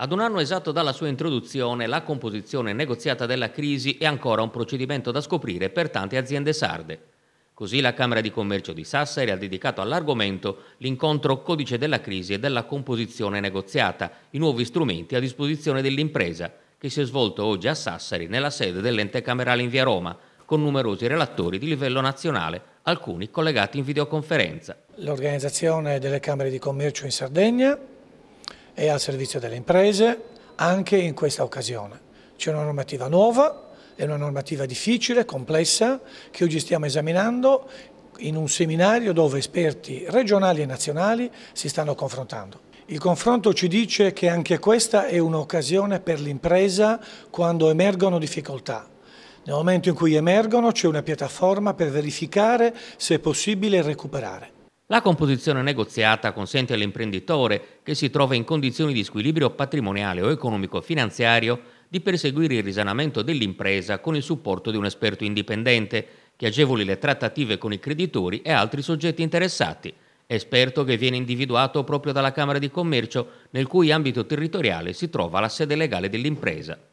Ad un anno esatto dalla sua introduzione, la composizione negoziata della crisi è ancora un procedimento da scoprire per tante aziende sarde. Così la Camera di Commercio di Sassari ha dedicato all'argomento l'incontro Codice della crisi e della composizione negoziata, i nuovi strumenti a disposizione dell'impresa, che si è svolto oggi a Sassari nella sede dell'ente camerale in via Roma, con numerosi relatori di livello nazionale, alcuni collegati in videoconferenza. L'organizzazione delle Camere di Commercio in Sardegna è al servizio delle imprese anche in questa occasione. C'è una normativa nuova, è una normativa difficile, complessa, che oggi stiamo esaminando in un seminario dove esperti regionali e nazionali si stanno confrontando. Il confronto ci dice che anche questa è un'occasione per l'impresa quando emergono difficoltà. Nel momento in cui emergono c'è una piattaforma per verificare se è possibile recuperare. La composizione negoziata consente all'imprenditore, che si trova in condizioni di squilibrio patrimoniale o economico-finanziario, di perseguire il risanamento dell'impresa con il supporto di un esperto indipendente, che agevoli le trattative con i creditori e altri soggetti interessati, esperto che viene individuato proprio dalla Camera di Commercio, nel cui ambito territoriale si trova la sede legale dell'impresa.